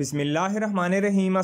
बिसमीम् अल्लाम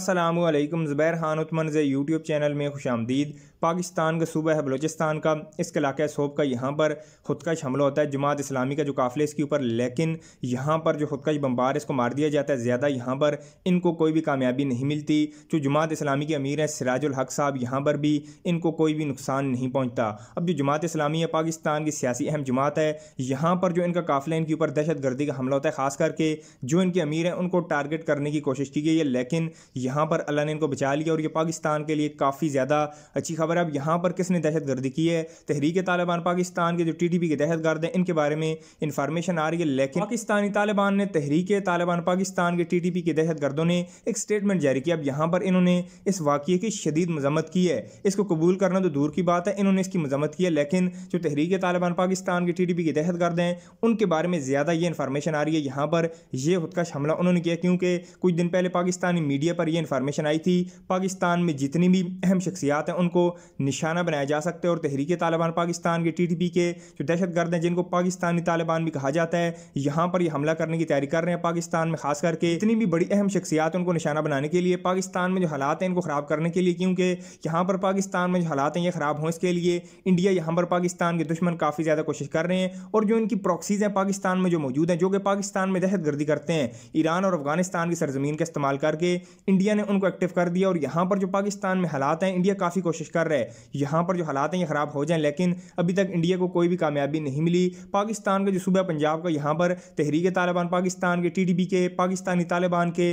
Zubair Khan Usman YouTube channel में खुश आमदीद पाकिस्तान का सूबा है बलोचिस्तान का इस इलाके सोब का यहाँ पर खुदकश हमला होता है जमात इस्लामी का जो काफिले इसके ऊपर लेकिन यहाँ पर जो खुदकश बम्बार इसको मार दिया जाता है ज़्यादा यहाँ पर इनको कोई भी कामयाबी नहीं मिलती जो जमात इस्लामी के अमीर हैं सिराजुल हक साहब यहाँ पर भी इनको कोई भी नुकसान नहीं पहुँचता अब जो जमात इस्लामी है पाकिस्तान की सियासी अहम जमात है यहाँ पर जो इनका काफिला इनके ऊपर दहशत गर्दी का हमला होता है ख़ास करके जो इनके अमीर हैं उनको टारगेट करने की कोशिश की गई है लेकिन यहाँ पर अल्लाह ने इनको बचा लिया और ये पाकिस्तान के लिए काफ़ी ज़्यादा अच्छी खबर अब यहाँ पर किसने दहशत गर्दी की है तहरीक तालिबान पाकिस्तान के जो टी के दहशत गर्द हैं इनके बारे में इंफॉर्मेशन आ रही है लेकिन पाकिस्तानी तालिबान ने तहरीक तालिबान पाकिस्तान के टी टी पी के दहशत गर्दों ने एक स्टेटमेंट जारी किया अब यहाँ पर इन्होंने इस वाक़े की शदीद मजम्मत की है इसको कबूल करना तो दूर की बात है इन्होंने इसकी मजम्मत की है लेकिन जो तहरीक तालिबान पाकिस्तान के टी टी पी के दहशत गर्द हैं उनके बारे में ज़्यादा ये इन्फॉर्मेशन आ रही है यहाँ पर यह खुदकश हमला उन्होंने किया क्योंकि कुछ दिन पहले पाकिस्तानी मीडिया पर यह इन्फॉर्मेशन आई थी पाकिस्तान में जितनी भी अहम शख्सियात हैं उनको निशाना बनाया जा सकता है और तहरीक तालिबान पाकिस्तान के टी के जो दहशत गर्द हैं जिनको पाकिस्तानी तालिबान भी कहा जाता है यहाँ पर ये हमला करने की तैयारी कर रहे हैं पाकिस्तान में खास करके इतनी भी बड़ी अहम शख्सियात उनको निशाना बनाने के लिए पाकिस्तान में जो हालात हैं इनको ख़राब करने के लिए क्योंकि यहाँ पर पाकिस्तान में जो हालात हैं ये ख़राब हों इसके लिए इंडिया यहाँ पर पाकिस्तान के दुश्मन काफ़ी ज़्यादा कोशिश कर रहे हैं और जो इनकी प्रॉक्सीज़ हैं पाकिस्तान में जो मौजूद हैं जो कि पाकिस्तान में दहशत गर्दी करते हैं ईरान और अफगानिस्तान की सरजमीन का इस्तेमाल करके इंडिया ने उनको एक्टिव कर दिया और यहाँ पर जो पाकिस्तान में हालात हैं इंडिया काफ़ी कोशिश कर रहे यहाँ पर जो हालात हैं ये ख़राब हो जाएँ लेकिन अभी तक इंडिया को कोई भी कामयाबी नहीं मिली पाकिस्तान का जो सूबा पंजाब का यहाँ पर तहरीक तालिबान पाकिस्तान के टी के पाकिस्तानी तालिबान के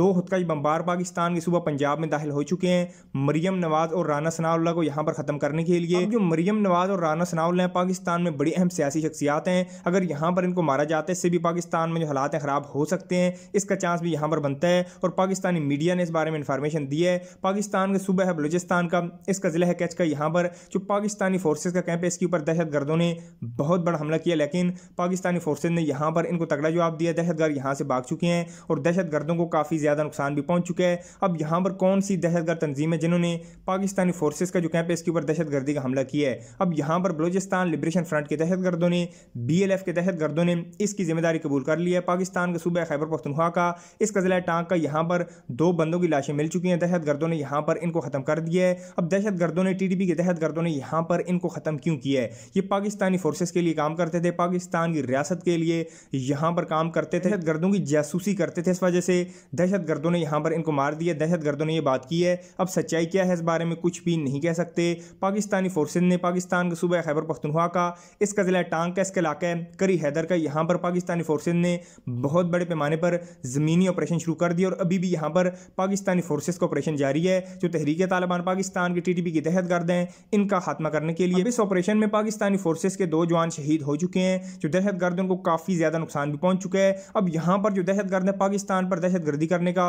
दो हतकश बम्बार पाकिस्तान के सूबा पंजाब में दाखिल हो चुके हैं मरीम नवाज़ और राना सनाउल्ला को यहाँ पर ख़त्म करने के लिए जो मरीम नवाज़ और राना सनाउल्ला हैं पाकिस्तान में बड़ी अहम सियासी शख्सियात हैं अगर यहाँ पर इनको मारा जाता है इससे भी पाकिस्तान में जो हालात हैं ख़राब हो सकते हैं इसका चांस भी यहाँ पर बनता है और पाकिस्तानी मीडिया ने इस बारे में इंफॉर्मेशन दी है पाकिस्तान के सूबा है बलूचिस्तान का इसका ज़िला है कैच का यहाँ पर जो पाकिस्तानी फोर्सेज का कैंप है इसके ऊपर दहशतगर्दों ने बहुत बड़ा हमला किया लेकिन पाकिस्तानी फोर्सेज ने यहाँ पर इनको तगड़ा जवाब दिया दहशतगर्द यहाँ से भाग चुके हैं और दहशतगर्दों को काफ़ी ज़्यादा नुकसान भी पहुँच चुका है अब यहाँ पर कौन सी दहशतगर्द तंजीम है जिन्होंने पाकिस्तानी फोर्सेज का जो कैंप है इसके ऊपर दहशतगर्दी का हमला किया है अब यहाँ पर बलोचिस्तान लिब्रेशन फ्रंट के दहशतगर्दों ने बी के दहशतगर्दों ने इसकी जिम्मेदारी कबूल कर ली है पाकिस्तान के सूबे खैबर पख्तनखा का इस ज़िला टाँग का यहाँ पर दो बंदों की लाशें मिल चुकी हैं दहशतगर्दों ने यहाँ पर इनको ख़त्म कर दिया है अब दहशतगर्द गर्दों ने टीडीपी के तहत गर्दों ने यहाँ पर इनको ख़त्म क्यों किया है ये पाकिस्तानी फोर्सेस के लिए काम करते थे पाकिस्तान की रियासत के लिए यहाँ पर काम करते थे गर्दों की जासूसी करते थे इस वजह से दहशत गर्दों ने यहाँ पर इनको मार दिया दहशत गर्दों ने यह बात की है अब सच्चाई क्या है इस बारे में कुछ भी नहीं कह सकते पाकिस्तानी फोर्सेज ने पाकिस्तान के सूबह खैबर पख्तनखा का इसका ज़िला टांग का इसका इलाका करी हैदर का यहाँ पर पाकिस्तानी फोर्सेज ने बहुत बड़े पैमाने पर ज़मीनी ऑपरेशन शुरू कर दिया और अभी भी यहाँ पर पाकिस्तानी फोर्सेज का ऑपरेशन जारी है जो तहरीक तालिबान पाकिस्तान की टी पी के तहत हैं इनका खात्मा करने के लिए इस ऑपरेशन में पाकिस्तानी फोर्सेज के दो जवान शहीद हो चुके हैं जो दहशत गर्द उनको काफ़ी ज़्यादा नुकसान भी पहुँच चुका है अब यहाँ पर जो दहशत गर्द पाकिस्तान पर दहशत गर्दी करने का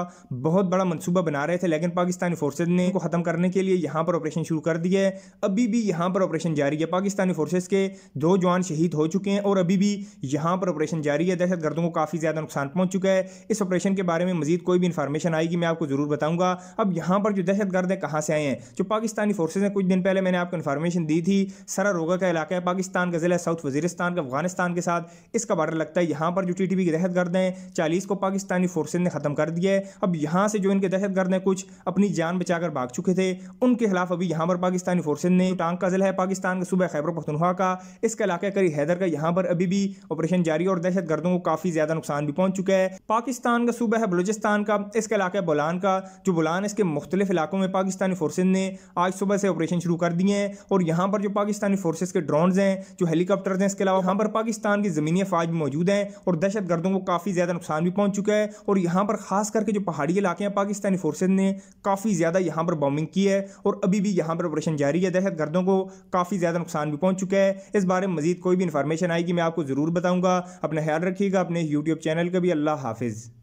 बहुत बड़ा मनसूबा बना रहे थे लेकिन पाकिस्तानी फोर्सेज ने इनको ख़त्म करने के लिए यहाँ पर ऑपरेशन शुरू कर दिया है अभी भी यहाँ पर ऑपरेशन जारी है पाकिस्तानी फोर्सेज के दो जवान शहीद हो चुके हैं और अभी भी यहाँ पर ऑपरेशन जारी है दहशत गर्दों को काफ़ी ज़्यादा नुकसान पहुँच चुका है इस ऑपरेशन के बारे में मजीद कोई भी इंफॉर्मेशन आएगी मैं आपको ज़रूर बताऊँगा अब यहाँ पर जो दहशत गर्द कहाँ से आए हैं जो पाकिस्तानी पाकिस्तानी फोर्सेज ने कुछ दिन पहले मैंने आपको इन्फॉर्मेशन दी थी सरा रोगा का इलाका है पाकिस्तान का ज़िला साउथ वजीरस्तान का अफगानिस्तान के साथ इसका बॉर्डर लगता है यहाँ पर जो टी टी पी के दहशत गर्द हैं चालीस को पाकिस्तानी फोर्सेज ने ख़त्म कर दिया है अब यहाँ से जो इनके दहशत गर्द हैं कुछ अपनी जान बचाकर भाग चुके थे उनके खिलाफ अभी यहाँ पर पाकिस्तानी फोर्सेज ने टांग का ज़िला है पाकिस्तान का सुबह खैबर पख्तनख्वा का इसका इलाका करी हैदर का यहाँ पर अभी भी ऑपरेशन जारी और दहशत गर्दों को काफ़ी ज़्यादा नुकसान भी पहुंच चुका है पाकिस्तान का सूबह है बलोचिस्तान का इसका इलाका है बुलान का जो बुलान इसके मुख्तलिफ इलाकों में पाकिस्तानी फोर्सेज ने आज सुबह से ऑपरेशन शुरू कर दिए हैं और यहाँ पर जो पाकिस्तानी फोर्सेज के ड्रोन हैं जो हेलीकॉप्टर्स हैं इसके अलावा यहाँ पर पाकिस्तान की ज़मीनी अफवाज मौजूद हैं और दहशत गर्दों को काफ़ी ज़्यादा नुकसान भी पहुँच चुका है और यहाँ पर खास करके जो पहाड़ी इलाके हैं पाकिस्तानी फोर्सेज ने काफ़ी ज़्यादा यहाँ पर बॉम्बिंग की है और अभी भी यहाँ पर ऑपरेशन जारी है दहशत गर्दों को काफ़ी ज़्यादा नुकसान भी पहुँच चुका है इस बारे में मजीद कोई भी इन्फॉर्मेशन आएगी मैं आपको ज़रूर बताऊँगा अपना ख्याल रखिएगा अपने यूट्यूब चैनल का भी अल्लाह हाफिज़